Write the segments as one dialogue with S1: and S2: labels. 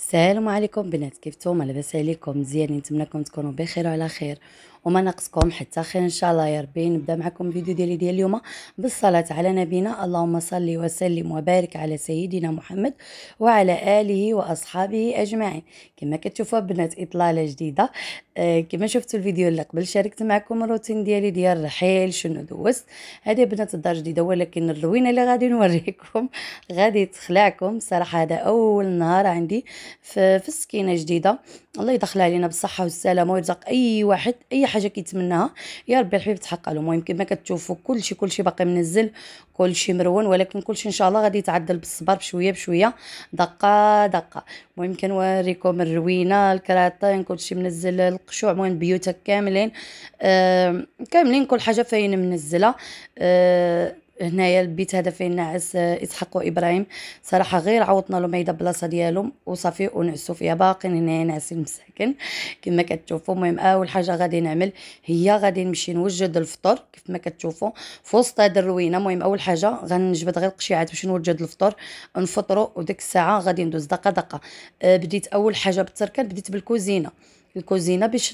S1: السلام عليكم بنات كيفتوما لاباس عليكم مزيانين نتمنىكم تكونوا بخير وعلى خير وما نقصكم حتى خير ان شاء الله يا ربي نبدا معكم الفيديو ديالي ديال اليوم بالصلاه على نبينا اللهم صل وسلم وبارك على سيدنا محمد وعلى اله واصحابه اجمعين كما كتشوفوا بنات اطلاله جديده آه، كما شفتوا الفيديو اللي قبل شاركت معكم الروتين ديالي ديال الرحيل شنو دوزت هذه بنات الدار جديده ولكن الروينه اللي غادي نوريكم غادي تخلعكم صراحه هذا اول نهار عندي في, في السكينه جديده الله يدخلها علينا بالصحه والسلامه ويرزق اي واحد اي حاجه كيتمناها يا ربي الحبيب تحقق له المهم كما كتشوفوا كلشي كلشي باقي منزل كلشي مرون ولكن كلشي ان شاء الله غادي يتعدل بالصبر بشويه بشويه دقه دقه المهم كنوريكم الروينه الكراتين كلشي منزل القشوع المهم بيوتك كاملين آه كاملين كل حاجه فين منزله آه هنايا البيت هذا فين نعس آه، اسحاق وابراهيم صراحه غير عوضنا لهم هيدا البلاصه ديالهم وصافي ونعسوا فيها باقيين هنايا ناعسين مساكن كما كتشوفوا المهم اول حاجه غادي نعمل هي غادي نمشي نوجد الفطور كيف ما كتشوفوا في وسط هاد الروينه المهم اول حاجه غنجبد غير القشيعات باش نوجد الفطور نفطروا وديك الساعه غادي ندوز دقه دقه آه، بديت اول حاجه بالتركات بديت بالكوزينه الكوزينه باش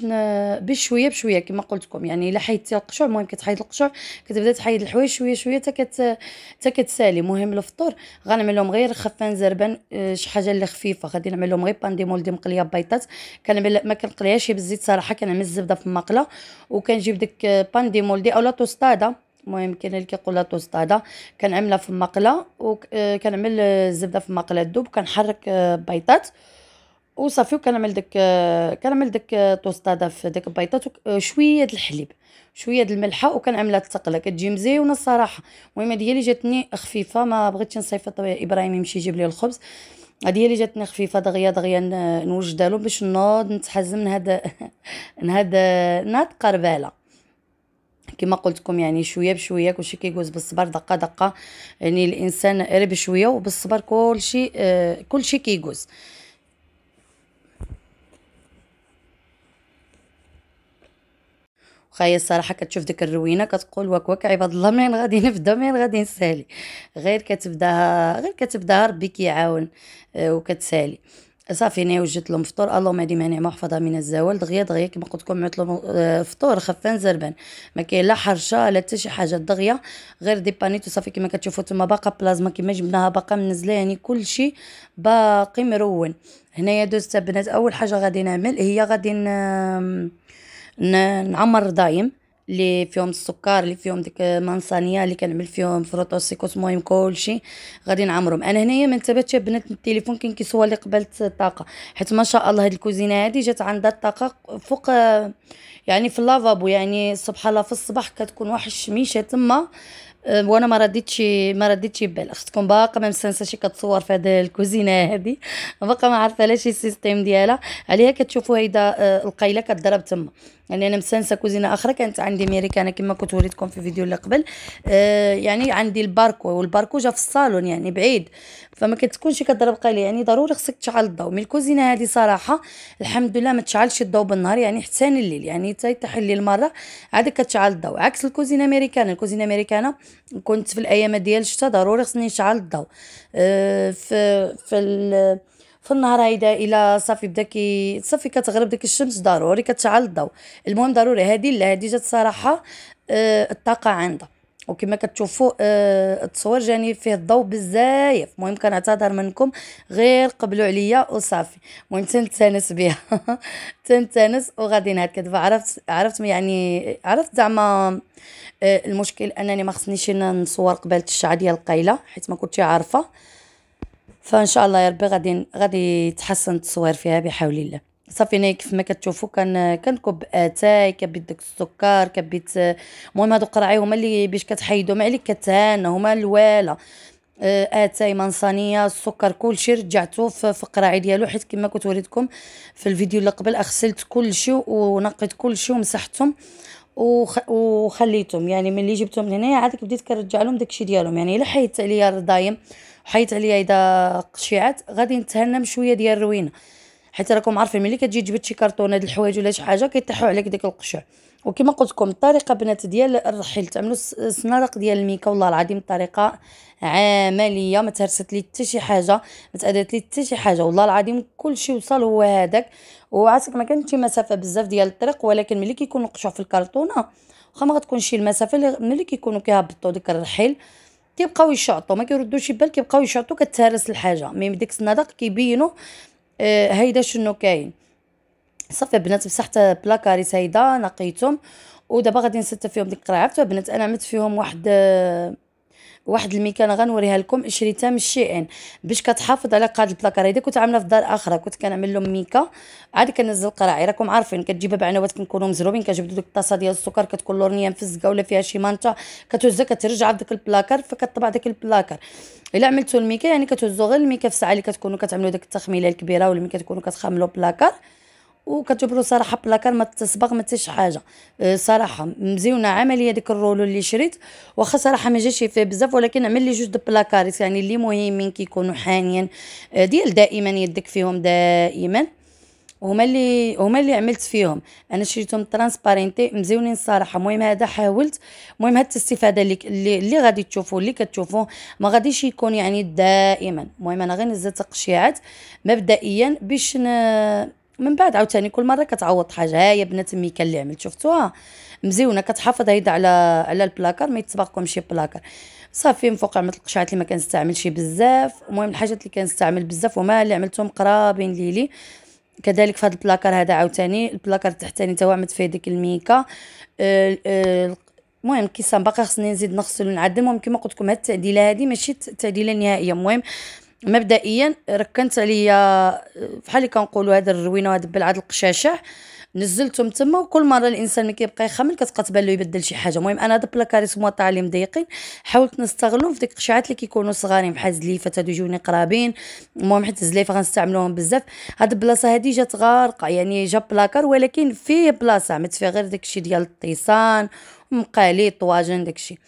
S1: بشويه بشويه كما قلت لكم يعني الا حيدتي القشور المهم كتحيد القشور كتبدا تحيد الحوايج شويه شويه حتى كت حتى كتسالي المهم الفطور غنعمل لهم غير خفان زربان آه، شي حاجه اللي خفيفه غادي نعمل لهم غير باندي مولدي مقليه بيضات كنعمل ما كنقليهاش بالزيت صراحه كنعمل الزبده في المقله وكنجيب ديك آه، باندي مولدي اولا توستاده المهم كاين اللي كيقول لا توستاده كنعملها في المقله وكنعمل آه، الزبده في المقله دوب كنحرك بيضات وصافي وكنعمل داك كنعمل داك طوسطاده في داك البيضات آه، شويه الحليب شويه د الملحه وكنعملها تقله كتجي مزيونه الصراحه المهم اللي جاتني خفيفه ما بغيتش نصيفط ابراهيم يمشي يجيب لي الخبز هي اللي جاتني خفيفه دغيا دغيا نوجدها له باش نوض نتحزم نهاد نهاد نهاد قرباله كما قلت لكم يعني شويه بشويه كلشي كيجوز بالصبر دقه دقه يعني الانسان غير بشويه وبالصبر كلشي آه كلشي كيدوز هي الصراحة كتشوف ديك الروينة كتقول واك واك عباد الله منين غادي نبدا منين غادي نسالي غير كتبداها غير كتبداها ربي كيعاون آه، وكتسالي صافي ناوي وجدت لهم فطور اللهم هذه مانع محفظه من الزوال دغيا دغيا كما قلت لكم عملت لهم آه، فطور خفان زربان ما كاين لا حرشه لا حتى شي حاجه دغيا غير دي بانيت وصافي كما كتشوفوا تما باقا بلازما كما جبناها باقا منزله يعني كل شيء باقي مرون هنايا دوزت بنات اول حاجه غادي نعمل هي غادي نعمر دايم اللي فيهم السكر اللي فيهم ديك مانسانيه اللي كنعمل فيهم فروتو سيكوس المهم كلشي غادي نعمرهم انا هنايا ما انتبهتش بنات التليفون كاين كيسوى اللي قبلت الطاقه حيت ما شاء الله هذه الكوزينه هذه جات عندها الطاقه فوق يعني في اللافابو يعني سبحان الله في الصباح كتكون واحد الشميشه تما وانا ما رديتش ما رديتش بال اختكم باقا ما شي كتصور في هذه الكوزينه هذه باقا ما عارفه شي سيستيم ديالها عليها كتشوفوا هيدا أه، القايله كتضرب تما يعني انا مستنسه كوزينه اخرى كانت عندي ميريكانا كما كنت وريتكم في الفيديو اللي قبل أه، يعني عندي الباركو والباركو جا في الصالون يعني بعيد فما كتكونش كضرب قليل يعني ضروري خصك تشعل الضوء من الكوزينه هذه صراحه الحمد لله ما تشعلش الضوء بالنهار يعني حتى الليل يعني حتى يطيح الليل مره عاد كتشعل الضوء عكس الكوزينه امريكانه الكوزينه امريكانه كنت في الايام ديال الشتاء ضروري خصني نشعل الضوء أه في في في النهار هيدا الى صافي بدا كي صافي كتغرب داك الشمس ضروري كتشعل الضوء المهم ضروري هذه لا هذه جات صراحه أه الطاقه عندها وكما كتشوفوا آه التصوير جاني فيه الضوء بزاف المهم كنعتذر منكم غير قبلوا عليا وصافي المهم تنتنس بها تنتنس وغادي نهد كدابا عرفت عرفت يعني عرفت زعما آه المشكل انني ما خصنيش نصور قبل الشعر ديال القايله حيت ما كنتش عارفه فان شاء الله يا ربي غادي غادي يتحسن التصوير فيها بحول الله صافي هنايا كيف ما كتشوفوا كان كنكب اتاي كبيت داك السكر كبيت المهم هادو قرعي هما اللي باش ما عليك كتهانى هما الوالا آه، اتاي منصانيه السكر كلشي رجعته في قراعي ديالو حيت كما كنت وريتكم في الفيديو اللي قبل اغسلت كلشي ونقيت كلشي ومسحتهم وخليتهم يعني ملي جبتهم لهنايا عاد بديت كنرجع لهم داكشي ديالهم يعني الا حيدت عليا الرضايم حيدت عليا اذا قشيعات غادي نتهنم شويه ديال الروينه حيت راكم عارفين ملي كتجي تجبد شي كارطون هاد الحوايج ولا شي حاجه كيطيحوا عليك ديك القشع وكما قلت لكم الطريقه بنات ديال الرحيل تعملوا السنارق ديال الميكا والله العظيم طريقه عمليه ما تهرست لي حتى شي حاجه ما تادات لي حتى شي حاجه والله العظيم كلشي وصل هو هذاك وعاتك ما كانت شي مسافه بزاف ديال الطريق ولكن ملي كيكون القشع في الكرتونه واخا ما غتكونش المسافه اللي ملي كيكونوا كيهبطوا ديك الرحيل كيبقاو يشعطوا ما كيردوش بال كيبقاو يشعطوا كتهرس الحاجه مي ديك الصنادق كيبينوا آه، هيدا شنو كاين صافي بنات مسحت بلاكاريس هيدا نقيتهم ودابا غادي نسد فيهم ديك القرعه بنات انا عملت فيهم واحد آه واحد الميكان غنوريها لكم شريتها من شيئين باش كتحافظ على قاد البلاكار هذه كنت عامله في دار اخرى كنت كنعمل لهم ميكا عاد كنزل القراعي راكم عارفين كتجيبها بعنوات كنكونوا مزروبين كنجبدوا ديك الطاسه ديال السكر كتكون لورنيه مفزقه ولا فيها شي مانطه كتهزها كترجع في داك البلاكار فكتطبع داك البلاكار الا عملتوا الميكا يعني كتهزوا غير الميكا في الساعه اللي كتكونوا كتعملوا داك التخميله الكبيره ولا ملي كتكونوا كتخملوا بلاكار وكتبرو صراحه بلاكار ما تسبق ما حتى حاجه أه، صراحه مزيونه عمليه ديك الرولو اللي شريت واخا صراحه ما جاش فيه بزاف ولكن عمل لي جوج بلاكاريس يعني اللي مهمين كيكونوا حانيا أه، ديال دائما يدك فيهم دائما هما اللي هما اللي عملت فيهم انا شريتهم ترانسبارينتي مزيونين الصراحه المهم هذا حاولت المهم هاد الاستفاده اللي اللي غادي تشوفوا اللي كتشوفوه ما غاديش يكون يعني دائما المهم انا غير نزلت تقشيعات مبدئيا باش ن... من بعد عاوتاني كل مره كتعوض حاجه هاي بنات ميكا اللي عملت شفتوها مزيونه كتحافظ هيدا على على البلاكار ما يتسبقكم شي بلاكار صافي من فوق عملت القشعات اللي ما كنستعملش بزاف المهم الحاجات اللي كنستعمل بزاف هما اللي عملتهم قرابين ليلي كذلك في هذا البلاكار هذا عاوتاني البلاكار التحتاني توا عملت فيه ديك الميكا المهم كيسان باقي خصني نزيد نغسل ونعدل المهم كما قلت لكم هاد التعديله هذه ماشي التعديله النهائيه المهم مبدئيا ركنت عليا بحال اللي كنقولوا هذا الروينه وهذا البلعه القشاشه نزلتهم تما وكل مره الانسان ما كيبقى يخمل كتبقى تبان له يبدل شي حاجه المهم انا هاد البلاكاريس موطا اللي مضيقين حاولت نستغلهم في ديك القشعات اللي كيكونوا صغارين بحال الزليفات هادو يجوني قرابين المهم حيت الزليفه غنستعملوهم بزاف هاد البلاصه هادي جات غارقه يعني جا بلاكار ولكن فيه بلاصه عملت فيه غير داكشي ديال الطيسان مقالي طواجن داكشي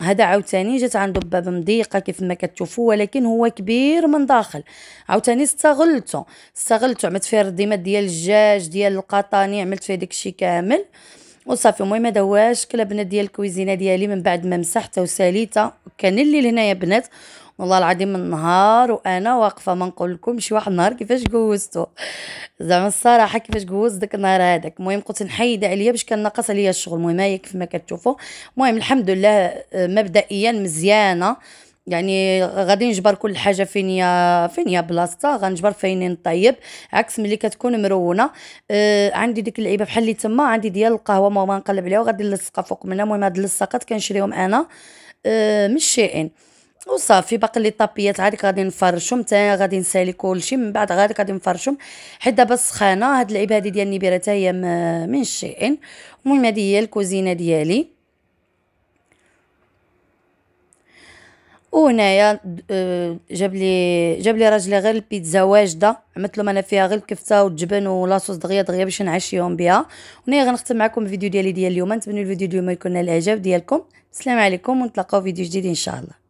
S1: هذا عاوتاني جات عنده بابا مضيقه كيف ما كتشوفوا ولكن هو كبير من داخل عاوتاني استغلته استغلته عملت فيه الرديمات ديال الدجاج ديال القطاني عملت فيه داكشي كامل وصافي المهم هذا هو شكل البنات ديال الكويزينه ديالي من بعد ما مسحتها وساليتها كان الليل هنايا يا بنات والله العظيم من نهار وانا واقفه ما نقول شي واحد النهار كيفاش جوزته زعما الصراحه كيفاش جوزت داك النهار هذاك المهم قلت نحيد عليا باش كان ناقص عليا الشغل المهم هي كيف ما كتشوفوا المهم الحمد لله آه، مبدئيا مزيانه يعني غادي نجبر كل حاجه فين هي فين هي بلاصتها غنجبر فين نطيب عكس ملي كتكون مرونه آه عندي ديك اللعيبه بحال اللي تما عندي ديال القهوه ما نقلب عليها وغادي نلصقها فوق منها المهم هاد اللصقات كنشريهم انا آه، مش شائن وصافي باقي لي طابيات عاد غادي نفرشهم حتى غادي نسالي كلشي من بعد غادي غادي نفرشهم حيت دابا السخانه هاد العيب هادي ديال النبيره حتى هي من شيء المهم هادي هي الكوزينه ديالي او هنايا آه، جاب لي جاب لي راجلي غير البيتزا واجده عملت لهم انا فيها غير الكفته والجبن ولاصوص دغيا دغيا باش نعشيهم بها هنايا غنختم معكم الفيديو ديالي ديال اليوم نتمنى الفيديو ديال اليوم يكون نال الاعجاب ديالكم السلام عليكم ونتلاقاو فيديو جديد ان شاء الله